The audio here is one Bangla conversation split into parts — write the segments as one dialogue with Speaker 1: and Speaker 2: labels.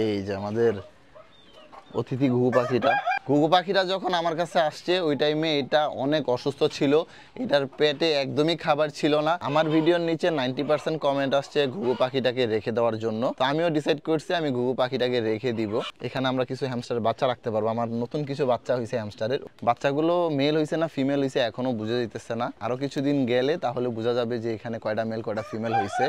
Speaker 1: এই যে আমাদের অতিথি ঘুঘু পাখিটা ঘুঘু পাখিটা যখন আমার কাছে আসছে ওই টাইমে এটা অনেক অসুস্থ ছিল এটার পেটে একদমই খাবার ছিল না আমার ভিডিওর নিচে নাইনটি পার্সেন্ট কমেন্ট আসছে ঘুঘু পাখিটাকে রেখে দেওয়ার জন্য তো আমিও ডিসাইড করছি আমি ঘুঘু পাখিটাকে রেখে দিব এখানে আমরা কিছু হ্যামস্টার বাচ্চা রাখতে পারবো আমার নতুন কিছু বাচ্চা হয়েছে হ্যামস্টারের বাচ্চাগুলো মেল হয়েছে না ফিমেল হয়েছে এখনও বুঝে দিতেছে না আরও কিছুদিন গেলে তাহলে বোঝা যাবে যে এখানে কয়টা মেল কয়টা ফিমেল হয়েছে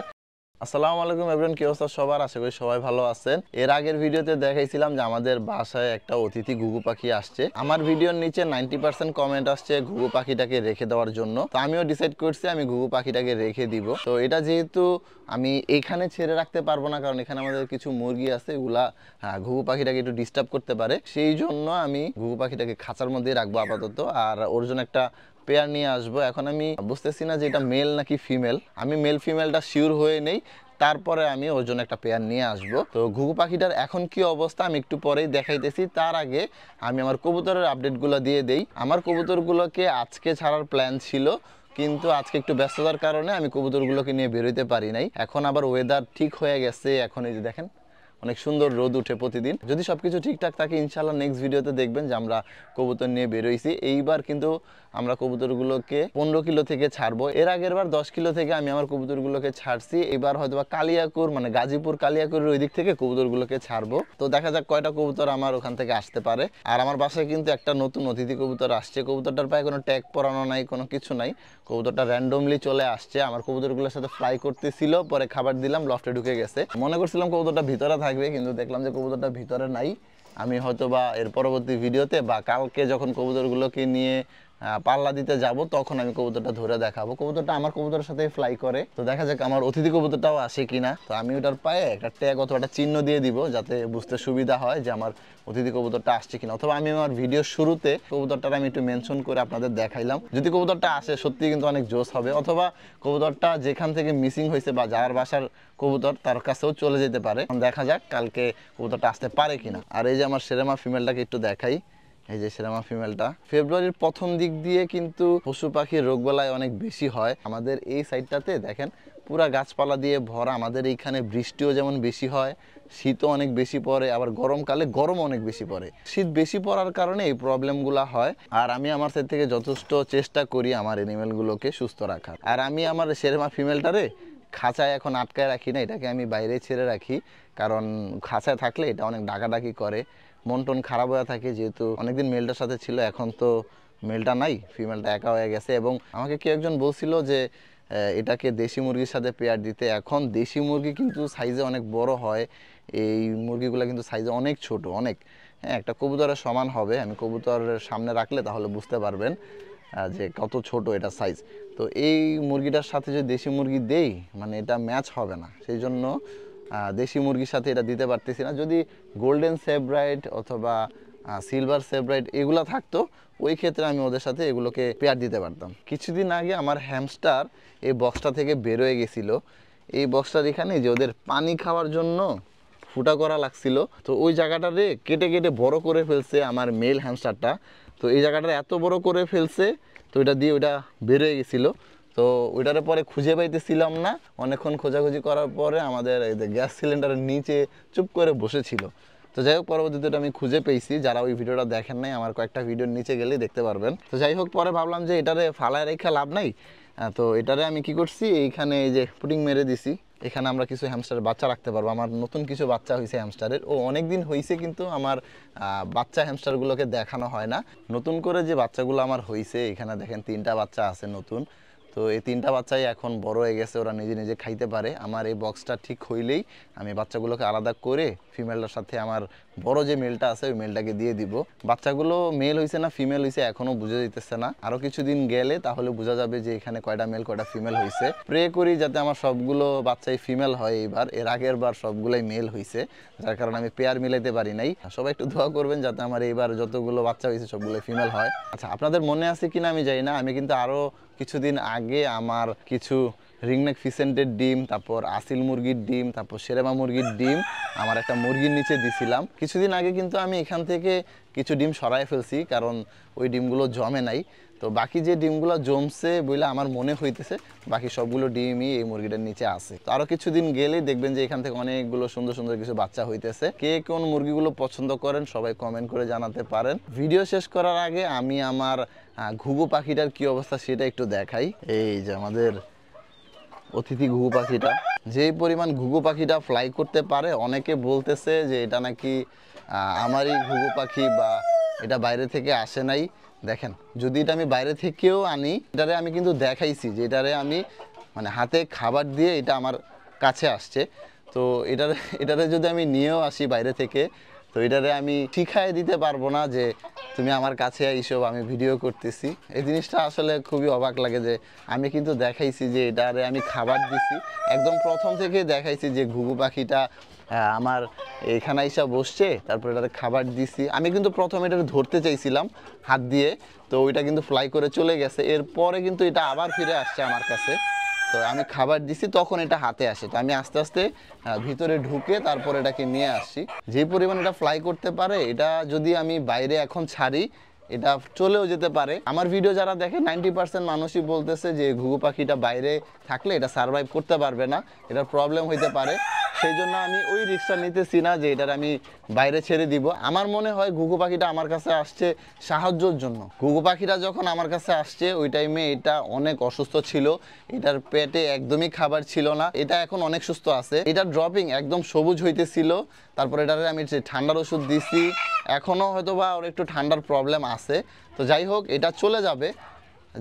Speaker 1: আসসালামু আলাইকুম এভরেন কি অবস্থা সবার আশা করি সবাই ভালো আছেন এর আগের ভিডিওতে দেখাইছিলাম যে আমাদের বাসায় একটা অতিথি ঘুঘু পাখি আসছে আমার ভিডিওর নিচে পার্সেন্ট কমেন্ট আসছে ঘুঘু পাখিটাকে রেখে দেওয়ার জন্য তো আমিও ডিসাইড করছি আমি ঘুঘু পাখিটাকে রেখে দিব তো এটা যেহেতু আমি এখানে ছেড়ে রাখতে পারবো না কারণ এখানে আমাদের কিছু মুরগি আছে এগুলা হ্যাঁ, ঘুঘু পাখিটাকে একটু ডিস্টার্ব করতে পারে সেই জন্য আমি ঘুঘু পাখিটাকে খাঁচার মধ্যে রাখবো আপাতত আর ওর জন্য একটা পেয়ার নিয়ে আসবো এখন আমি বুঝতেছি না যে এটা মেল নাকি ফিমেল আমি মেল ফিমেলটা শিওর হয়ে নেই তারপরে আমি ওর জন্য একটা পেয়ার নিয়ে আসব তো ঘুঘু পাখিটার এখন কি অবস্থা আমি একটু পরেই দেখাইতেছি তার আগে আমি আমার কবুতরের আপডেটগুলো দিয়ে দেই আমার কবুতরগুলোকে আজকে ছাড়ার প্ল্যান ছিল কিন্তু আজকে একটু ব্যস্ততার কারণে আমি কবুতরগুলোকে নিয়ে বেরোতে পারি নাই এখন আবার ওয়েদার ঠিক হয়ে গেছে এখন এই যে দেখেন অনেক সুন্দর রোদ উঠে প্রতিদিন যদি সবকিছু ঠিকঠাক থাকে ইনশাল্লাহ নেক্সট ভিডিওতে দেখবেন যে আমরা কবুতর নিয়ে বেরোইছি এইবার কিন্তু আমরা কবুতরগুলোকে পনেরো কিলো থেকে ছাড়বো এর আগের বার দশ কিলো থেকে আমি আমার কবুতরগুলোকে ছাড়ছি এবার হয়তো বা কালিয়াকুর মানে গাজীপুর কালিয়াকুরের ওই দিক থেকে কবুতরগুলোকে ছাড়বো তো দেখা যাক কয়টা কবুতর আমার ওখান থেকে আসতে পারে আর আমার বাসায় কিন্তু একটা নতুন অতিথি কবুতর আসছে কবুতরটার পায়ে কোনো ট্যাগ পরানো নাই কোনো কিছু নাই কবুতরটা র্যান্ডমলি চলে আসছে আমার কবুতরগুলোর সাথে ফ্রাই করতেছিল পরে খাবার দিলাম লফটে ঢুকে গেছে মনে করছিলাম কবুতরটা ভিতরে থাকবে কিন্তু দেখলাম যে কবুতরটা ভিতরে নাই আমি হয়তো বা এর পরবর্তী ভিডিওতে বা কালকে যখন কবুতরগুলোকে নিয়ে পাল্লা দিতে যাব তখন আমি কবুতরটা ধরে দেখাবো কবুতরটা আমার কবুতরের সাথে ফ্লাই করে তো দেখা যাক আমার অতিথি কবুতরটাও আসে কিনা তো আমি ওটার পায়ে একটা ট্যাগ অথবা একটা চিহ্ন দিয়ে দিব যাতে বুঝতে সুবিধা হয় যে আমার অতিথি কবুতরটা আসছে কিনা অথবা আমি আমার ভিডিও শুরুতে কবুতরটা আমি একটু মেনশন করে আপনাদের দেখাইলাম যদি কবুতরটা আসে সত্যি কিন্তু অনেক জোশ হবে অথবা কবুতরটা যেখান থেকে মিসিং হয়েছে বা যার বাসার কবুতর তার কাছেও চলে যেতে পারে দেখা যাক কালকে কবুতরটা আসতে পারে কিনা আর এই যে আমার সেরেমা ফিমেলটাকে একটু দেখাই এই যে সেরামা ফিমেলটা ফেব্রুয়ারির প্রথম দিক দিয়ে কিন্তু পশু পাখির রোগবালাই অনেক বেশি হয় আমাদের এই সাইডটাতে দেখেন পুরা গাছপালা দিয়ে ভরা আমাদের এইখানে বৃষ্টিও যেমন বেশি হয় শীতও অনেক বেশি পড়ে আবার গরমকালে গরম অনেক বেশি পড়ে শীত বেশি পড়ার কারণে এই প্রবলেমগুলো হয় আর আমি আমার সাইড থেকে যথেষ্ট চেষ্টা করি আমার এনিমেলগুলোকে সুস্থ রাখার আর আমি আমার সেরেমা ফিমেলটারে খাঁচায় এখন আটকায় রাখি না এটাকে আমি বাইরে ছেড়ে রাখি কারণ খাঁচায় থাকলে এটা অনেক ডাকাডাকি করে মন টন খারাপ হয়ে থাকে যেহেতু অনেকদিন মেলটার সাথে ছিল এখন তো মেলটা নাই ফিমেলটা একা হয়ে গেছে এবং আমাকে কেউ একজন বলছিল যে এটাকে দেশি মুরগির সাথে পেয়ার দিতে এখন দেশি মুরগি কিন্তু সাইজে অনেক বড় হয় এই মুরগিগুলো কিন্তু সাইজে অনেক ছোট অনেক হ্যাঁ একটা কবুতরের সমান হবে আমি কবুতরের সামনে রাখলে তাহলে বুঝতে পারবেন যে কত ছোট এটা সাইজ তো এই মুরগিটার সাথে যদি দেশি মুরগি দেই মানে এটা ম্যাচ হবে না সেই জন্য দেশি মুরগির সাথে এটা দিতে পারতেছি না যদি গোল্ডেন সেভরাইট অথবা সিলভার সেভরাইট এগুলো থাকতো ওই ক্ষেত্রে আমি ওদের সাথে এগুলোকে পেয়ার দিতে পারতাম কিছুদিন আগে আমার হ্যামস্টার এই বক্সটা থেকে বেরোয় গেছিলো এই বক্সটার এখানে যে ওদের পানি খাওয়ার জন্য ফুটা করা লাগছিল তো ওই জায়গাটারে কেটে কেটে বড় করে ফেলছে আমার মেল হ্যামস্টারটা তো এই জায়গাটা এত বড় করে ফেলছে তো এটা দিয়ে ওটা বেরোয় গেছিলো তো ওইটার পরে খুঁজে পাইতেছিলাম না অনেকক্ষণ খোঁজাখুঁজি করার পরে আমাদের এই যে গ্যাস সিলিন্ডারের নিচে চুপ করে বসেছিল তো যাই হোক পরবর্তীতে আমি খুঁজে পেয়েছি যারা ওই ভিডিওটা দেখেন নাই আমার কয়েকটা ভিডিওর নিচে গেলেই দেখতে পারবেন তো যাই হোক পরে ভাবলাম যে এটারে ফালায় রেখা লাভ নাই তো এটারে আমি কি করছি এইখানে এই যে পুটিং মেরে দিছি এখানে আমরা কিছু হ্যামস্টার বাচ্চা রাখতে পারবো আমার নতুন কিছু বাচ্চা হয়েছে হ্যামস্টারের ও অনেক দিন হয়েছে কিন্তু আমার বাচ্চা হ্যামস্টারগুলোকে দেখানো হয় না নতুন করে যে বাচ্চাগুলো আমার হয়েছে এখানে দেখেন তিনটা বাচ্চা আছে নতুন তো এই তিনটা বাচ্চাই এখন বড় হয়ে গেছে ওরা নিজে নিজে খাইতে পারে আমার এই বক্সটা ঠিক হইলেই আমি বাচ্চাগুলোকে আলাদা করে ফিমেলটার সাথে আমার বড় যে মেলটা আছে ওই মেলটাকে দিয়ে দিব বাচ্চাগুলো মেল হয়েছে না ফিমেল হয়েছে এখনও বুঝে যেতেছে না আরও কিছুদিন গেলে তাহলে বোঝা যাবে যে এখানে কয়টা মেল কয়টা ফিমেল হয়েছে প্রে করি যাতে আমার সবগুলো বাচ্চাই ফিমেল হয় এইবার এর আগের বার সবগুলোই মেল হয়েছে যার কারণে আমি পেয়ার মিলাইতে পারি নাই সবাই একটু দোয়া করবেন যাতে আমার এইবার যতগুলো বাচ্চা হয়েছে সবগুলো ফিমেল হয় আচ্ছা আপনাদের মনে আছে কিনা আমি জানি না আমি কিন্তু আরও কিছুদিন আগে আমার কিছু রিংনেক ফিসেন্টের ডিম তারপর আসিল মুরগির ডিম তারপর সেরেমা মুরগির ডিম আমার একটা মুরগির নিচে দিছিলাম কিছুদিন আগে কিন্তু আমি এখান থেকে কিছু ডিম সরাই ফেলছি কারণ ওই ডিমগুলো জমে নাই তো বাকি যে ডিমগুলো জমছে বলে আমার মনে হইতেছে বাকি সবগুলো ডিমই এই মুরগিটার নিচে আছে তো আরও কিছুদিন গেলেই দেখবেন যে এখান থেকে অনেকগুলো সুন্দর সুন্দর কিছু বাচ্চা হইতেছে কে কোন মুরগিগুলো পছন্দ করেন সবাই কমেন্ট করে জানাতে পারেন ভিডিও শেষ করার আগে আমি আমার ঘুঘু পাখিটার কি অবস্থা সেটা একটু দেখাই এই যে আমাদের অতিথি ঘুঘু পাখিটা যেই পরিমাণ ঘুঘু পাখিটা ফ্লাই করতে পারে অনেকে বলতেছে যে এটা নাকি আমারই ঘুঘু পাখি বা এটা বাইরে থেকে আসে নাই দেখেন যদি এটা আমি বাইরে থেকেও আনি এটারে আমি কিন্তু দেখাইছি যে এটারে আমি মানে হাতে খাবার দিয়ে এটা আমার কাছে আসছে তো এটার এটারে যদি আমি নিয়েও আসি বাইরে থেকে তো এটারে আমি শিখাই দিতে পারবো না যে তুমি আমার কাছে এইসব আমি ভিডিও করতেছি এই জিনিসটা আসলে খুবই অবাক লাগে যে আমি কিন্তু দেখাইছি যে এটারে আমি খাবার দিছি একদম প্রথম থেকে দেখাইছি যে ঘুঘু পাখিটা আমার এখানে এসে বসছে তারপরে এটাতে খাবার দিছি আমি কিন্তু প্রথমে এটা ধরতে চাইছিলাম হাত দিয়ে তো ওইটা কিন্তু ফ্লাই করে চলে গেছে এরপরে কিন্তু এটা আবার ফিরে আসছে আমার কাছে তো আমি খাবার দিছি তখন এটা হাতে আসে তো আমি আস্তে আস্তে ভিতরে ঢুকে তারপর এটাকে নিয়ে আসি যে পরিমাণ এটা ফ্লাই করতে পারে এটা যদি আমি বাইরে এখন ছাড়ি এটা চলেও যেতে পারে আমার ভিডিও যারা দেখে নাইনটি পার্সেন্ট মানুষই বলতেছে যে ঘুঘু পাখিটা বাইরে থাকলে এটা সারভাইভ করতে পারবে না এটার প্রবলেম হইতে পারে সেই জন্য আমি ওই রিক্সা নিতেছি না যে এটার আমি বাইরে ছেড়ে দিব আমার মনে হয় ঘুঘু পাখিটা আমার কাছে আসছে সাহায্যর জন্য ঘুঘু পাখিটা যখন আমার কাছে আসছে ওই টাইমে এটা অনেক অসুস্থ ছিল এটার পেটে একদমই খাবার ছিল না এটা এখন অনেক সুস্থ আছে এটা ড্রপিং একদম সবুজ হইতেছিল তারপর এটার আমি ঠান্ডার ওষুধ দিছি এখনও হয়তো বা ওর একটু ঠান্ডার প্রবলেম আছে তো যাই হোক এটা চলে যাবে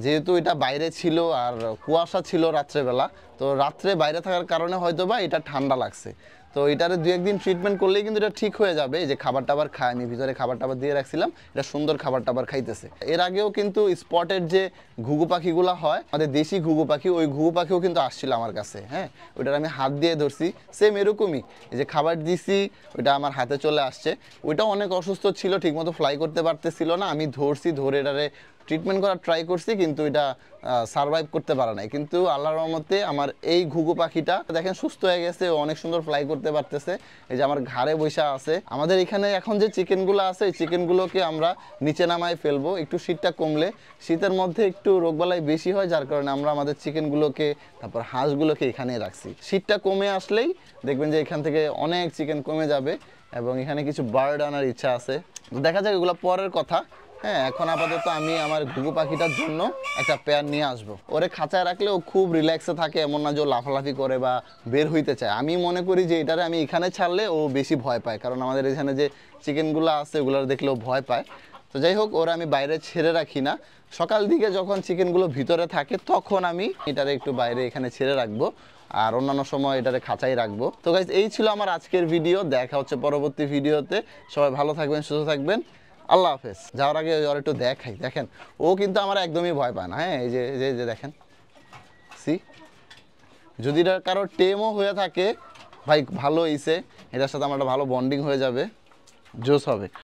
Speaker 1: যেহেতু এটা বাইরে ছিল আর কুয়াশা ছিল রাত্রেবেলা তো রাত্রে বাইরে থাকার কারণে হয়তো বা এটা ঠান্ডা লাগছে তো এটারে দু একদিন ট্রিটমেন্ট করলেই কিন্তু এটা ঠিক হয়ে যাবে এই যে খাবার টাবার খায় আমি ভিতরে খাবার টাবার দিয়ে রাখছিলাম এটা সুন্দর খাবার টাবার খাইতেছে এর আগেও কিন্তু স্পটের যে ঘুঘু পাখিগুলো হয় আমাদের দেশি ঘুঘু পাখি ওই ঘুঘু পাখিও কিন্তু আসছিল আমার কাছে হ্যাঁ ওইটার আমি হাত দিয়ে ধরছি সেম এরকমই যে খাবার দিছি ওইটা আমার হাতে চলে আসছে ওইটা অনেক অসুস্থ ছিল ঠিকমতো ফ্লাই করতে পারতেছিল না আমি ধরছি ধরে এটারে ট্রিটমেন্ট করার ট্রাই করছি কিন্তু এটা সারভাইভ করতে পারে নাই কিন্তু আল্লাহর মতে আমার এই ঘুঘু পাখিটা দেখেন সুস্থ হয়ে গেছে অনেক সুন্দর ফ্লাই করতে খেতে পারতেছে এই যে আমার ঘাড়ে বৈশা আছে আমাদের এখানে এখন যে চিকেনগুলো আছে এই চিকেনগুলোকে আমরা নিচে নামায় ফেলবো একটু শীতটা কমলে শীতের মধ্যে একটু রোগবালাই বেশি হয় যার কারণে আমরা আমাদের চিকেনগুলোকে তারপর হাঁসগুলোকে এখানে রাখছি শীতটা কমে আসলেই দেখবেন যে এখান থেকে অনেক চিকেন কমে যাবে এবং এখানে কিছু বার্ড আনার ইচ্ছা আছে দেখা যাক এগুলো পরের কথা হ্যাঁ এখন আপাতত আমি আমার ঘুঘু পাখিটার জন্য একটা পেয়ার নিয়ে আসব। ওরে খাঁচায় রাখলে ও খুব রিল্যাক্সে থাকে এমন না যে ও লাফালাফি করে বা বের হইতে চায় আমি মনে করি যে এটারে আমি এখানে ছাড়লে ও বেশি ভয় পায় কারণ আমাদের এখানে যে চিকেনগুলো আছে ওগুলোর দেখলেও ভয় পায় তো যাই হোক ওরা আমি বাইরে ছেড়ে রাখি না সকাল দিকে যখন চিকেনগুলো ভিতরে থাকে তখন আমি এটারে একটু বাইরে এখানে ছেড়ে রাখবো আর অন্যান্য সময় এটারে খাঁচাই রাখবো তো গাইজ এই ছিল আমার আজকের ভিডিও দেখা হচ্ছে পরবর্তী ভিডিওতে সবাই ভালো থাকবেন সুস্থ থাকবেন আল্লাহ হাফেজ যাওয়ার আগে ওর একটু দেখাই দেখেন ও কিন্তু আমার একদমই ভয় পায় না হ্যাঁ এই যে এই যে দেখেন সি যদি এটা কারো টেমও হয়ে থাকে ভাই ভালো হইছে এটার সাথে আমার একটা ভালো বন্ডিং হয়ে যাবে জোস হবে